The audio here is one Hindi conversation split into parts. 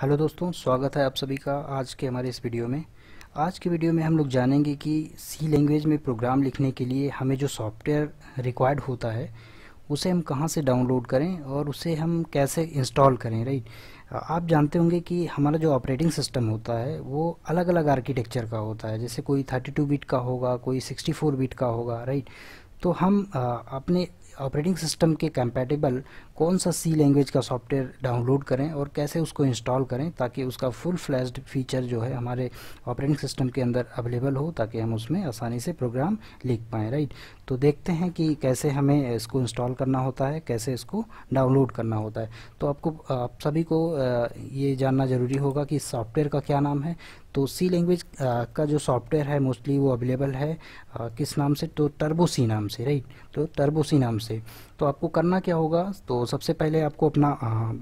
हेलो दोस्तों स्वागत है आप सभी का आज के हमारे इस वीडियो में आज के वीडियो में हम लोग जानेंगे कि सी लैंग्वेज में प्रोग्राम लिखने के लिए हमें जो सॉफ्टवेयर रिक्वायर्ड होता है उसे हम कहाँ से डाउनलोड करें और उसे हम कैसे इंस्टॉल करें राइट आप जानते होंगे कि हमारा जो ऑपरेटिंग सिस्टम होता है वो अलग अलग आर्किटेक्चर का होता है जैसे कोई थर्टी बिट का होगा कोई सिक्सटी बिट का होगा राइट तो हम अपने ऑपरेटिंग सिस्टम के कंपैटिबल कौन सा सी लैंग्वेज का सॉफ्टवेयर डाउनलोड करें और कैसे उसको इंस्टॉल करें ताकि उसका फुल फ्लैश्ड फीचर जो है हमारे ऑपरेटिंग सिस्टम के अंदर अवेलेबल हो ताकि हम उसमें आसानी से प्रोग्राम लिख पाएँ राइट तो देखते हैं कि कैसे हमें इसको इंस्टॉल करना होता है कैसे इसको डाउनलोड करना होता है तो आपको आप सभी को ये जानना ज़रूरी होगा कि सॉफ्टवेयर का क्या नाम है तो सी लैंग्वेज का जो सॉफ्टवेयर है मोस्टली वो अवेलेबल है किस नाम से तो टर्बोसी नाम से राइट तो टर्बोसी नाम से से तो आपको करना क्या होगा तो सबसे पहले आपको अपना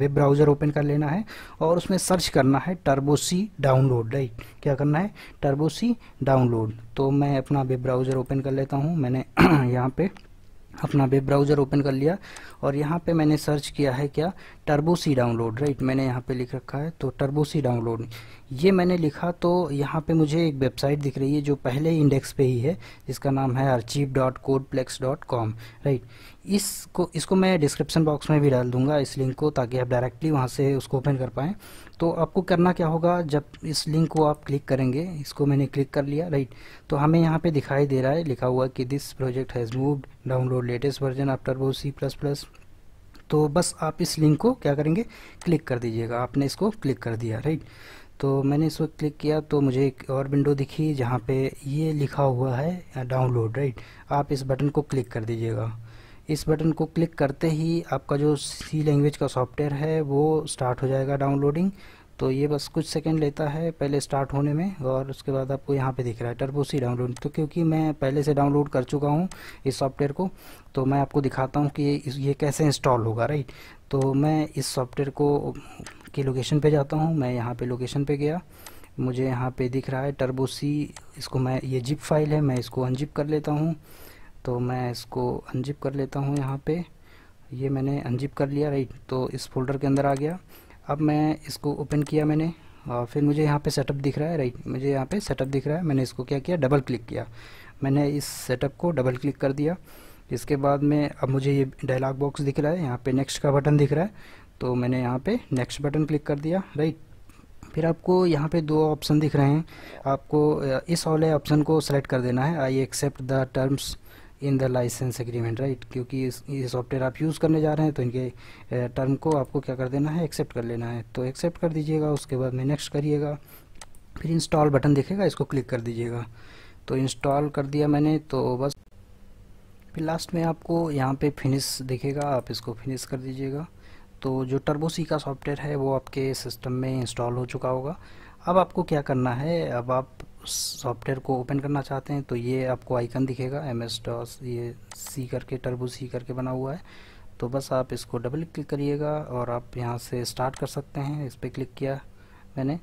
वेब ब्राउज़र ओपन कर लेना है और उसमें सर्च करना है टर्बोसी डाउनलोड राइट क्या करना है टर्बोसी डाउनलोड तो मैं अपना वेब ब्राउज़र ओपन कर लेता हूँ मैंने यहाँ पे अपना वेब ब्राउज़र ओपन कर लिया और यहाँ पे मैंने सर्च किया है क्या टर्बोसी डाउनलोड राइट मैंने यहाँ पे लिख रखा है तो टर्बोसी डाउनलोड ये मैंने लिखा तो यहाँ पे मुझे एक वेबसाइट दिख रही है जो पहले इंडेक्स पे ही है जिसका नाम है archive dot plex dot com right इसको इसको मैं डिस्क्रिप्शन बॉक्स में भी डाल दूंगा इस लिंक को ताकि आप डायरेक्टली वहाँ से उसको ओपन कर पाएँ तो आपको करना क्या होगा जब इस लिंक को आप क्लिक करेंगे इसको मैंने क्लिक कर लिया राइट तो हमें यहाँ पे दिखाई दे रहा है लिखा हुआ कि this project has moved download latest version after वो सी प्लस प्लस तो बस आप इस लिंक को क्या करेंगे क्लिक कर दीजिएगा आपने इसको क्लिक कर दिया राइट तो मैंने इसको क्लिक किया तो मुझे एक और विंडो दिखी जहाँ पे ये लिखा हुआ है डाउनलोड राइट आप इस बटन को क्लिक कर दीजिएगा इस बटन को क्लिक करते ही आपका जो सी लैंग्वेज का सॉफ्टवेयर है वो स्टार्ट हो जाएगा डाउनलोडिंग तो ये बस कुछ सेकंड लेता है पहले स्टार्ट होने में और उसके बाद आपको यहाँ पे दिख रहा है टर्बो सी डाउनलोड तो क्योंकि मैं पहले से डाउनलोड कर चुका हूँ इस सॉफ्टवेयर को तो मैं आपको दिखाता हूँ कि ये कैसे इंस्टॉल होगा राइट तो मैं इस सॉफ्टवेयर को की लोकेशन पे जाता हूँ मैं यहाँ पे लोकेशन पे गया मुझे यहाँ पे दिख रहा है टर्बो सी इसको मैं ये जिप फाइल है मैं इसको अनजिप कर लेता हूँ तो मैं इसको अनजिप कर लेता हूँ यहाँ पे ये मैंने अनजिप कर लिया राइट तो इस फोल्डर के अंदर आ गया अब मैं इसको ओपन किया मैंने और फिर मुझे यहाँ पे सेटअप दिख रहा है राइट मुझे यहाँ पे सेटअप दिख रहा है मैंने इसको क्या किया डबल क्लिक किया मैंने इस सेटअप को डबल क्लिक कर दिया इसके बाद में अब मुझे ये डायलाग बॉक्स दिख रहा है यहाँ पर नेक्स्ट का बटन दिख रहा है तो मैंने यहाँ पर नेक्स्ट बटन क्लिक कर दिया राइट फिर आपको यहाँ पे दो ऑप्शन दिख रहे हैं आपको इस वाले ऑप्शन को सेलेक्ट कर देना है I accept the terms in the licence agreement right क्योंकि ये सॉफ्टवेयर आप यूज़ करने जा रहे हैं तो इनके टर्म को आपको क्या कर देना है एक्सेप्ट कर लेना है तो एक्सेप्ट कर दीजिएगा उसके बाद में नेक्स्ट करिएगा फिर इंस्टॉल बटन दिखेगा इसको क्लिक कर दीजिएगा तो इंस्टॉल कर दिया मैंने तो बस फिर लास्ट में आपको यहाँ पे फिनिश दिखेगा आप इसको फिनिश कर दीजिएगा तो जो टर्बोसी का सॉफ्टवेयर है वो आपके सिस्टम में इंस्टॉल हो चुका होगा अब आपको क्या करना है अब आप सॉफ्टवेयर को ओपन करना चाहते हैं तो ये आपको आइकन दिखेगा एम एस डॉस ये सी करके टर्बो सी करके बना हुआ है तो बस आप इसको डबल क्लिक करिएगा और आप यहाँ से स्टार्ट कर सकते हैं इस पर क्लिक किया मैंने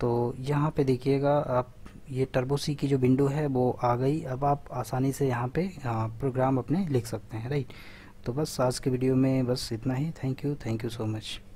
तो यहाँ पे देखिएगा आप ये टर्बो सी की जो विंडो है वो आ गई अब आप आसानी से यहाँ पे प्रोग्राम अपने लिख सकते हैं राइट तो बस आज के वीडियो में बस इतना ही thank you thank you so much